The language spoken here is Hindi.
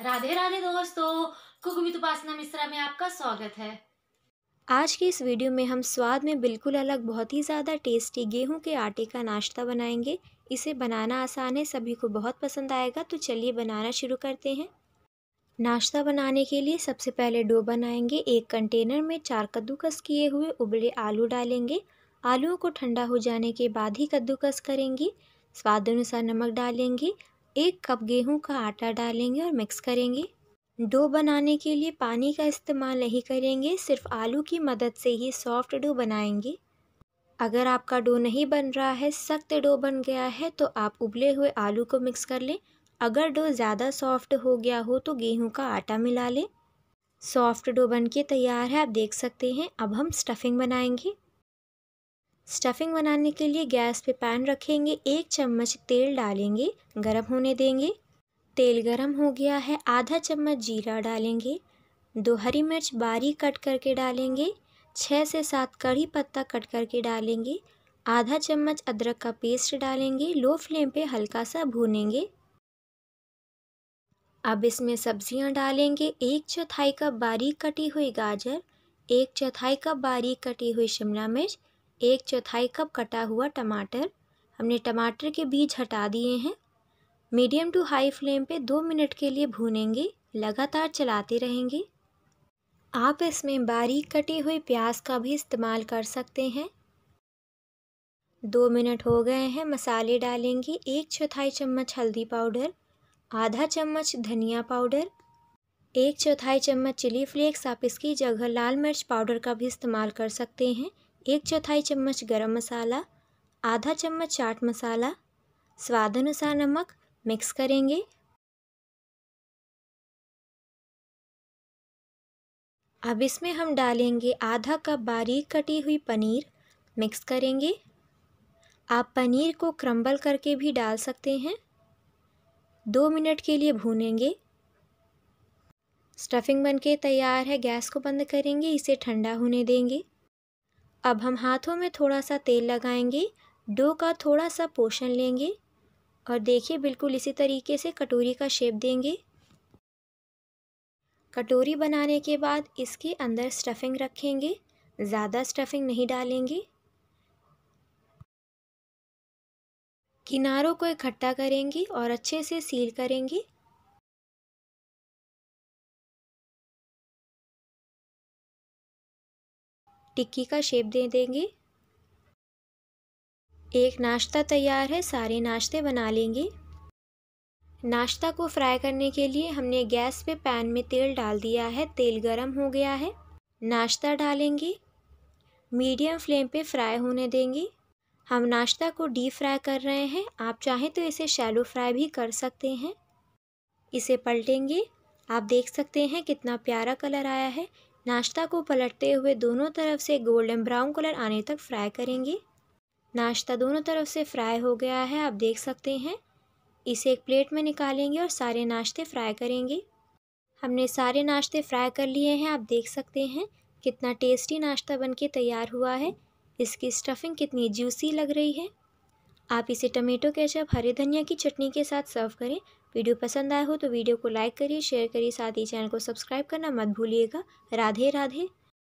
राधे राधे दोस्तों कुक विद उपासना मिश्रा में आपका स्वागत है आज की इस वीडियो में हम स्वाद में बिल्कुल अलग बहुत ही ज़्यादा टेस्टी गेहूं के आटे का नाश्ता बनाएंगे इसे बनाना आसान है सभी को बहुत पसंद आएगा तो चलिए बनाना शुरू करते हैं नाश्ता बनाने के लिए सबसे पहले डो बनाएंगे एक कंटेनर में चार कद्दूकस किए हुए उबले आलू डालेंगे आलूओं को ठंडा हो जाने के बाद ही कद्दूकस करेंगे स्वाद अनुसार नमक डालेंगे एक कप गेहूं का आटा डालेंगे और मिक्स करेंगे डो बनाने के लिए पानी का इस्तेमाल नहीं करेंगे सिर्फ आलू की मदद से ही सॉफ्ट डो बनाएंगे अगर आपका डो नहीं बन रहा है सख्त डो बन गया है तो आप उबले हुए आलू को मिक्स कर लें अगर डो ज़्यादा सॉफ्ट हो गया हो तो गेहूं का आटा मिला लें सॉफ्ट डो बन के तैयार है आप देख सकते हैं अब हम स्टफिंग बनाएंगे स्टफिंग बनाने के लिए गैस पे पैन रखेंगे एक चम्मच तेल डालेंगे गरम होने देंगे तेल गरम हो गया है आधा चम्मच जीरा डालेंगे दो हरी मिर्च बारीक कट करके डालेंगे छः से सात कड़ी पत्ता कट करके डालेंगे आधा चम्मच अदरक का पेस्ट डालेंगे लो फ्लेम पे हल्का सा भूनेंगे अब इसमें सब्जियां डालेंगे एक चौथाई कप बारीक कटी हुई गाजर एक चौथाई कप बारीक कटी हुई शिमला मिर्च एक चौथाई कप कटा हुआ टमाटर हमने टमाटर के बीज हटा दिए हैं मीडियम टू हाई फ्लेम पे दो मिनट के लिए भूनेंगे लगातार चलाते रहेंगे आप इसमें बारीक कटे हुए प्याज का भी इस्तेमाल कर सकते हैं दो मिनट हो गए हैं मसाले डालेंगे एक चौथाई चम्मच हल्दी पाउडर आधा चम्मच धनिया पाउडर एक चौथाई चम्मच चिली फ्लेक्स आप इसकी जगह लाल मिर्च पाउडर का भी इस्तेमाल कर सकते हैं एक चौथाई चम्मच गरम मसाला आधा चम्मच चाट मसाला स्वाद अनुसार नमक मिक्स करेंगे अब इसमें हम डालेंगे आधा कप बारीक कटी हुई पनीर मिक्स करेंगे आप पनीर को क्रम्बल करके भी डाल सकते हैं दो मिनट के लिए भूनेंगे स्टफिंग बनके तैयार है गैस को बंद करेंगे इसे ठंडा होने देंगे अब हम हाथों में थोड़ा सा तेल लगाएंगे डो का थोड़ा सा पोषण लेंगे और देखिए बिल्कुल इसी तरीके से कटोरी का शेप देंगे कटोरी बनाने के बाद इसके अंदर स्टफिंग रखेंगे ज़्यादा स्टफिंग नहीं डालेंगे किनारों को इकट्ठा करेंगे और अच्छे से सील करेंगे टिक्की का शेप दे देंगे एक नाश्ता तैयार है सारे नाश्ते बना लेंगे नाश्ता को फ्राई करने के लिए हमने गैस पे पैन में तेल डाल दिया है तेल गरम हो गया है नाश्ता डालेंगे मीडियम फ्लेम पे फ्राई होने देंगे हम नाश्ता को डीप फ्राई कर रहे हैं आप चाहें तो इसे शैलो फ्राई भी कर सकते हैं इसे पलटेंगे आप देख सकते हैं कितना प्यारा कलर आया है नाश्ता को पलटते हुए दोनों तरफ से गोल्डन ब्राउन कलर आने तक फ्राई करेंगे नाश्ता दोनों तरफ से फ्राई हो गया है आप देख सकते हैं इसे एक प्लेट में निकालेंगे और सारे नाश्ते फ्राई करेंगे हमने सारे नाश्ते फ्राई कर लिए हैं आप देख सकते हैं कितना टेस्टी नाश्ता बनके तैयार हुआ है इसकी स्टफिंग कितनी जूसी लग रही है आप इसे टमेटो केचप हरे धनिया की चटनी के साथ सर्व करें वीडियो पसंद आया हो तो वीडियो को लाइक करिए शेयर करिए साथ ही चैनल को सब्सक्राइब करना मत भूलिएगा राधे राधे